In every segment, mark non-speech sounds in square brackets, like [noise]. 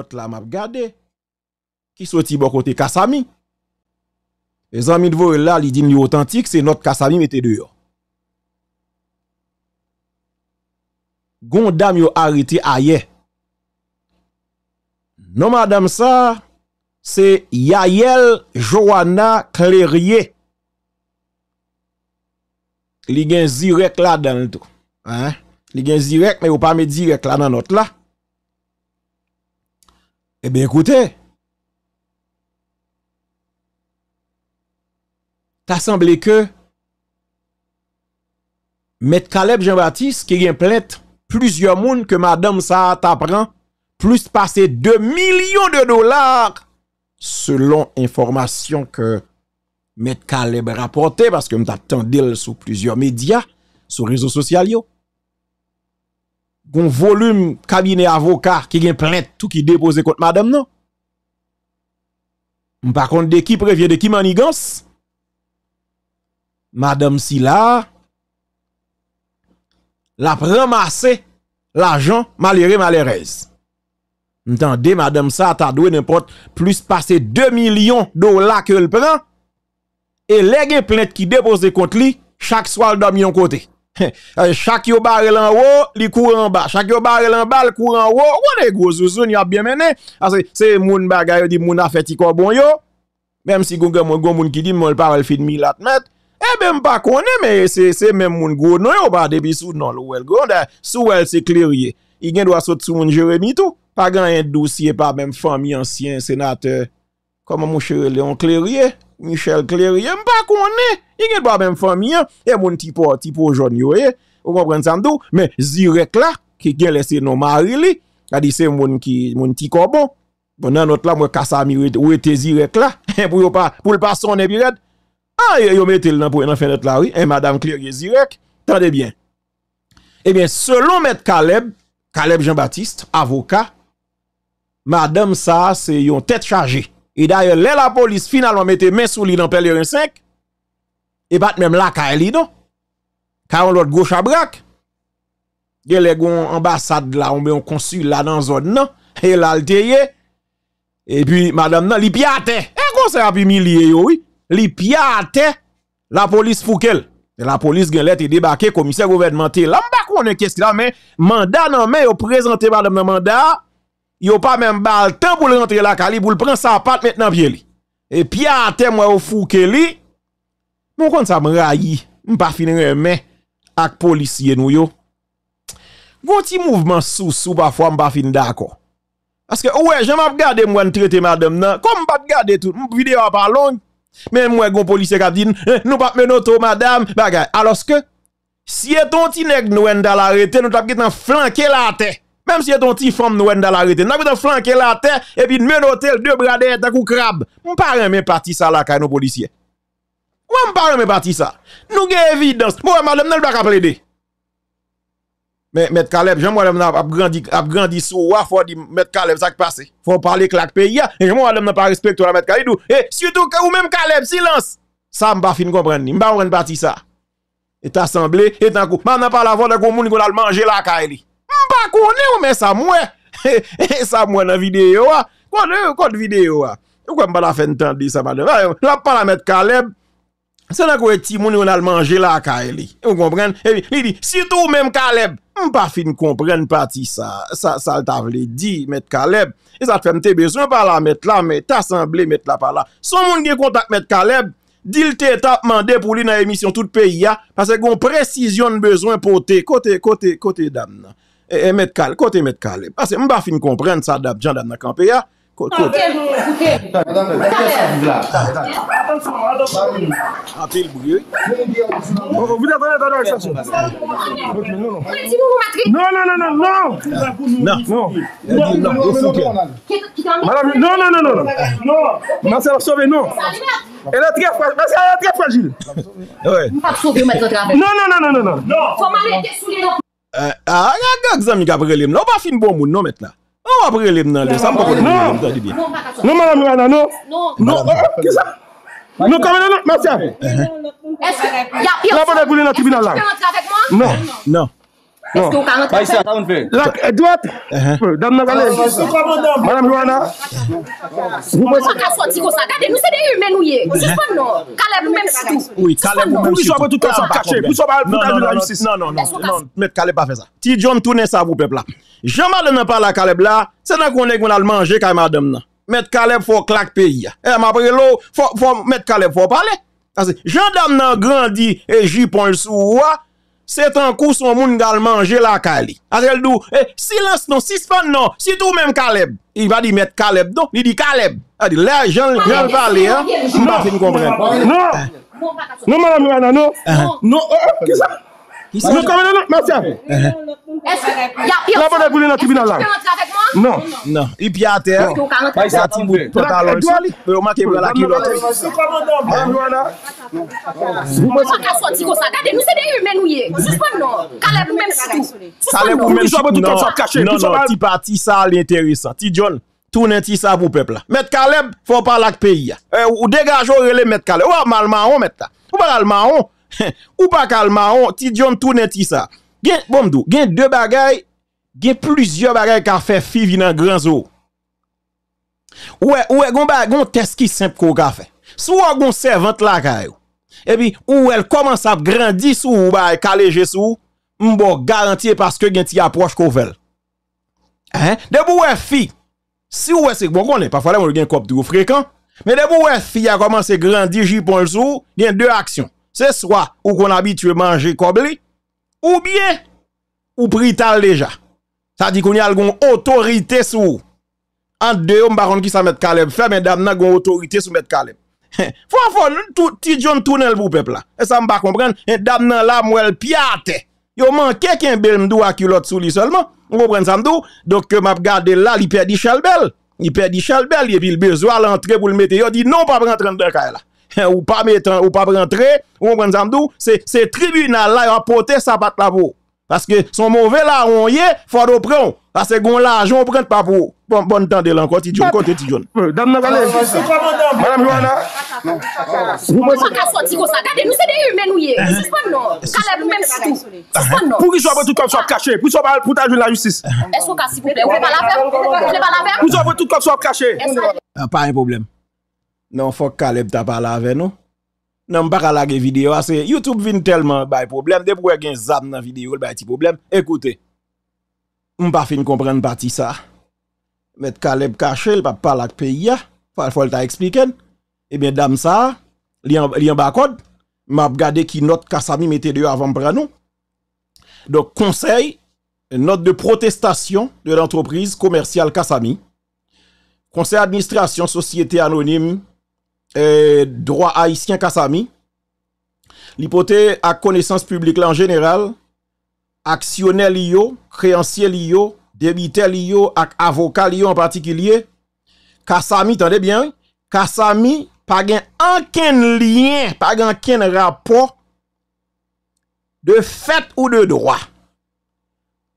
Not la map gade. Ki sou ti bo kote kasami. E zami dvo la li din li otantik. Se not kasami mette deyo. Gon dam yo harite aye. Non madam sa. Se Yayel Johanna Klerye. Li gen zirek la dan lito. Li gen zirek. Me ou pa me zirek la nan not la. Ebe, eh ekoutè, t'a semblé ke Metkaleb Jean-Baptiste ki gen plèt plusieurs moun ke Madame Sartre t'apprend, plus passe 2 milyon de dolar selon informasyon ke Metkaleb rapportè, paske mwen t'attendèl sou plusieurs medya, sou rezo sosyal yo. Gon volum kabine avoka ki gen plente tout ki depose kont madam nan. M pa kont de ki prevye de ki manigans. Madam si la. La premase l'ajan malere malerez. M tan de madam sa ta dwe nèm pot plus pase 2 milyon do la ke l'pran. E le gen plente ki depose kont li, chak swal da mi yon kotey. Eh, chak yo bare lan wò, li kouran wò, chak yo bare lan wò, li kouran wò, wò de gwo sou sou, ni ap bien menè. Asè, se moun bagayou di moun a feti kon bon yo, mèm si goun gen moun goun moun ki di, moun l'parel fin milat met, e eh bèm pa konè, mè, se, se mèm moun gwo nou yo, ba, debi sou nan l'wèl gwo, sou wèl se klerye, i gen dwa sot sou moun jeremi tou, pa gen yon dosye pa mèm fami ansyen senatèr. Kama mou chere Leon Klerye, Michel Klerye, mpa konè, yon gen pa mèm fami an, yon moun ti po, ti po joun yoye, mwen pren sando, mwen zirek la, ki gen lese nou mari li, a di se moun ki, moun ti korbon, mwen nanot la mwen kasa mi ou ete zirek la, mwen pou yon pa, pou yon pa son nebi red, a, yon metel nan pou yon an fenet la, mwen Madame Klerye zirek, tan debyen. Ebyen, selon mèd Kaleb, Kaleb Jean-Baptiste, avoka, madame sa, se yon tèt chajé, E daye lè la polis finalman mette men sou li nan pel yon senk. E bat mèm la ka elido. Ka yon lot go chabrak. Gè lè goun ambasad la, ou mè yon konsul la nan zon nan. E lalteye. E pi madame nan, li pi ate. E kon se api mi liye yoy. Li pi ate. La polis foukel. E la polis gen lè te debake komise govenmente. La mbak wè nè kesk la men. Manda nan men yo prezante madame nan manda. Yo pa men bal ten pou l rentre la kali, pou l pren sa pat met nan pie li. E pi ate mwen ou fouke li, mwen kon sa m rayi, mwen pa finen yon men ak polisye nou yo. Gon ti mouvman sou sou pa fwa mwen pa finen da ko. Aske, ouwe, jen m ap gade mwen trite madam nan. Kom m ap gade tout, m videyo ap alonj. Men mwen gon polisye ka din, eh, nou pap men oto madam. Ba gade, aloske, siye ton ti neg nou en dal arete, nou tap git nan flanke la tey. Mèm si yè ton ti fòm nou wènda la rete, nan pou te flanke la te, epi menote l de brade etak ou krab. Mèm parèm mèm pati sa lakay nou polisye. Mèm parèm mèm pati sa. Nou gen evidans. Mèm wèm adem nan l bak apre de. Mèm mèm kalèb, jèm wèm adem nan ap grandi so, wèm fòm di mèm kalèb sak pase. Fòm pale klak pe ya, jèm wèm adem nan par respek to la mèm kalèb. E, sütou kè ou mèm kalèb, silans. Sa mba fin kompren ni, mba wèm pat Mpa kone ou men sa mwen. [laughs] Sa mwen nan videyo a. Kone ou kote videyo a. Ou kwen mpa la fen tan di sa mwen. La pala met Kaleb. Se nan kwen ti mouni ou nan manje la ka e li. Ou kompren. E li di, sitou men Kaleb. Mpa fin kompren pati sa. Sa lta vle di, met Kaleb. E sa te fem te bezwen pala met la. Met asemble met la pala. Son moun gen kontak met Kaleb. Dil te tap mande pou li nan emisyon tout peyi a. Pase kon prezisyon bezwen poti. Kote, kote, kote dam nan. E, e met kal. Kot e met kal e. Ase mba fin kompren sa da bjan dan makampe ya. Kot. Mwen se la sove nou. Mwen se la sove nou. Mwen se la sove nou. Eh, ah, a, akazan mi g wa bre filt nou maintenant? Am спортman ti hadi bie. Nou yon, no onenal mi yanan non. No! No! Kè yon... No komene mèsen? Mwennen mwen je ponye ak��. Non, non. non Bon. Estou 40-40? La, Edouard? Ehe. Damna gane? Estou 40-40? Madame Louana? Mwen son kaso, Tigosa. Gade, nou se de yu men ou ye. Souspon nou. Kaleb ou men s'tou. Ou, Kaleb ou men s'tou. Mwen son kache. Mwen son kache. Mwen son kache. Mwen son kache. Non, non, non. Mwen son kache. Mwen son kache. Mwen son kache. Ti, John, toune sa wou pepla. Jaman nan pale la Kaleb la, se nan kwenè kwenal manje kwa yon madem nan. Mwen son kache. Mwen son kache. M Se tan kous moun gal manje la kali. Aze l do, e, eh, silens nou, sispon nou, si tou men kalep. I va di met kalep do, ni di kalep. A di, la, jan, jan pa li, an. Mbafi n kompren. Non, non, manan mwana, non. Ah, ah. non, euh, euh, non, non. Non, non, kisa. Non kompren nan, masyavi. Laba dekounen nan tribun nan lang. Non, non, ipi ater Pa non. isa timbou, pata lonsi E oman kem wala ki loti Kou mwen sa ka sotigo sa Gade nou se de yu men ou ye Kaleb ou men sikou Non, non, ti pati sa Li enteri sa, ti djon Tounen ti sa pou pepla Met Kaleb, fò palak peyi eh, Ou degaj ou rele Met Kaleb Ou pa [laughs] kalman an Ti djon, tounen ti sa Gen, bom do, gen de bagay gen plizye bagay ka fe fi vi nan gran zo. Ou e, ou e, goun ba, goun teski semp ko ka fe. Sou a goun se vent la ka yo. Ebi, ou el komansa ap grandi sou, ou ba, e kaleje sou, mbo garantye paske gen ti aproche ko vel. Hein? Debo ou e fi, si ou e se bon konen, pa fale moun gen kop di ou frekan, men debo ou e fi a komanse grandi jipon sou, gen de aksyon. Se swa, ou kon abitue manje kob li, ou bien, ou prital deja. Sa di koun yal goun otorite sou. An de yon baron ki sa met kalem. Fèm en dam nan goun otorite sou met kalem. [laughs] Fwa fwa, ti joun tunel pou pepla. E sa mba kompren, en dam nan la mwel piate. Yo man keken bè mdou a kilot sou li solman. Yon pren samdou. Dok ke map gade lal, yi perdi chalbel. Yi perdi chalbel, yi epi l bezwa lantre pou lmete. Yo di non pa brentren de kaya e la. [laughs] Ou pa brentren, yon pren samdou. Se tribunal la yon apote sabat la pou. Aske son mouve la ou yè, fwa do preon. Asè goun la, joun prent pa pou bon, bon tan de lan konti tijon. Dam nan valè, mou kon tan bon tan bon. Madame Johanna? Mou fwa ka sotigo sa, gade nou se de yu men ou yè. Souspon non, kalèp uh-huh. mèm sotou. Uh-huh. Souspon non. Pou ki sou apwe tout kom sop kache, ah. pou ki sou apwe proutajoun la justis. Souspon si pouple, ou fwe pa la fèm? Pou ki sou apwe tout kom sop kache. Ah, pa yon problem. Nan fwa kalèp ta pa la fèm nou. nan pas à vidéo que YouTube vient tellement de problème de pourquoi gen zam nan vidéo bay petit problème écoutez on pas fin comprendre partie ça met Caleb caché il parler pays faut t'a expliquer. Eh bien dame ça li en li en m'a regardé qui note Kasami mette de avant prendre donc conseil note de protestation de l'entreprise commerciale Kasami conseil administration société anonyme E, droit haisyen Kasami Lipote ak konesans publik lan general Aksyonel yo Kreansye yo Debite yo Ak avokal yo an patikilye Kasami tande bien Kasami pagen anken liyen Pagen anken rapor De fet ou de droi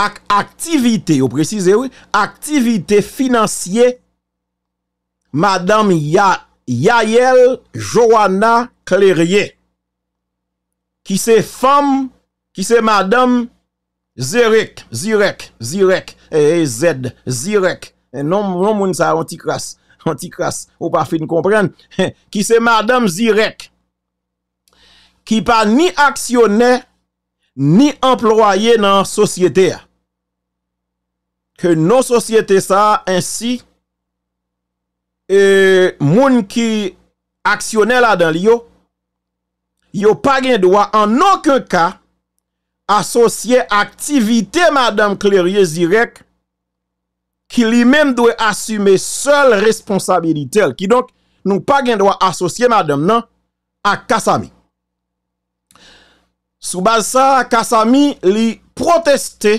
Ak aktivite Yo precize Aktivite finansye Madame Yad Yael Johanna Klerye, ki se fom, ki se madame Zirek, Zirek, Zirek, eh, eh, Z, Zirek, eh, non, non moun sa antikras, antikras, ou pa fin kompren, ki se madame Zirek, ki pa ni aksyonè, ni employe nan sosyete, ke non sosyete sa ansi, E moun ki aksyonel adan li yo, yo pa gen dwa anonke ka asosye aktivite madame klerye zirek ki li menm doye asyme sel responsabilitel ki donk nou pa gen dwa asosye madame nan ak Kasami. Soubaz sa, Kasami li proteste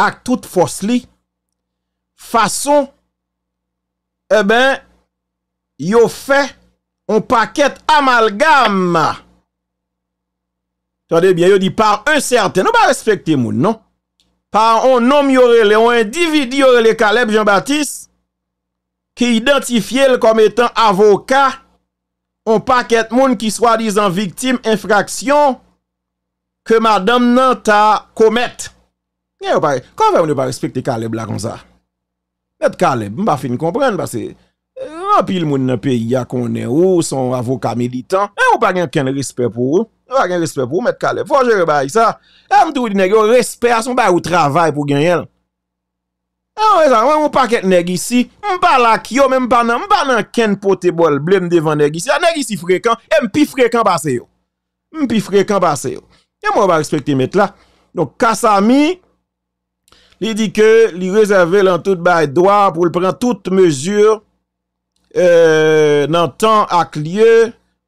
ak tout fos li fason Eh yo fè yon paket amalgama. Sade bien, yo di par un certain. Nou pa respekte moun, non? Par an nom yorele, an individu yorele Kaleb Jean-Baptiste ki identifye l kom etan avoka yon paket moun ki swa dizan viktim infraksyon ke madame nan ta komet. Kou fè moun yon pa respekte Kaleb la kon sa? Met Kaleb, mba fin komprenn, basè, eh, an pi l moun nan peyi ya konen ou, son avoka meditan, an eh, ou pa gen ken respè pou ou, an ou pa gen respè pou ou, met Kaleb, fonjè reba yi sa, an eh, mdou di negi ou, respè as mba ou travay pou gen yel, an ou e sa, an ou pa ket negi si, mba lak yo, men mba nan, mba nan ken pote bol, blem devan negi si, an negi si frekan, e mpi frekan basè yo, mpi frekan basè yo, e mwa ba respè kte met la, nou kasa mi, Li di ke li rezerve lan tout bay doa pou l pren tout mezur euh, nan tan ak liye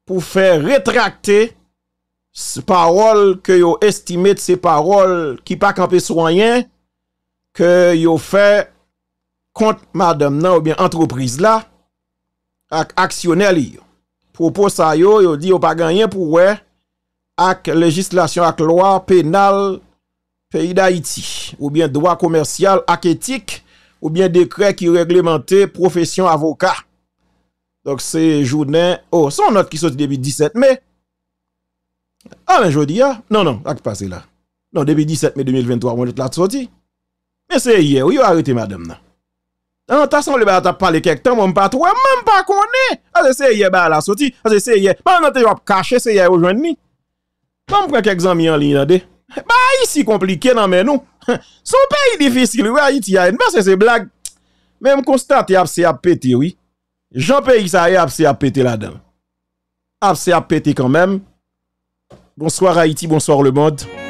pou fe retrakte se parol ke yo estime de se parol ki pa kape soyen ke yo fe kont madam nan ou bien antropriz la ak aksyonel yo. Po posa yo yo di yo pa ganyen pou we ak legislasyon ak loa penal pays d'Haïti, ou bien droit commercial, ak ou bien décret qui réglementait profession avocat. Donc c'est journée, oh, son note qui sorti depuis 17 mai. Ah, mais je dis, ah, non, non, ça passé là. Non, depuis 17 mai 2023, mon note là sorti. Mais c'est hier, oui, arrêté madame là. t'as ta le bah, t'as parlé quelque temps, mon pas trop, même pas connaît. Ah, c'est hier, bah, la sorti. Ah, c'est hier. Bah, non, t'es caché, c'est hier aujourd'hui. Bon, prends quelques amis en ligne, là, Ba yi si komplike nan men nou [laughs] Son peyi difisil Ouye Haiti a en basen se blag Men m konstate apse ap pete ouye Jan peyi sa e apse ap pete la den Apse ap pete kanmen Bonsoir Haiti Bonsoir le bond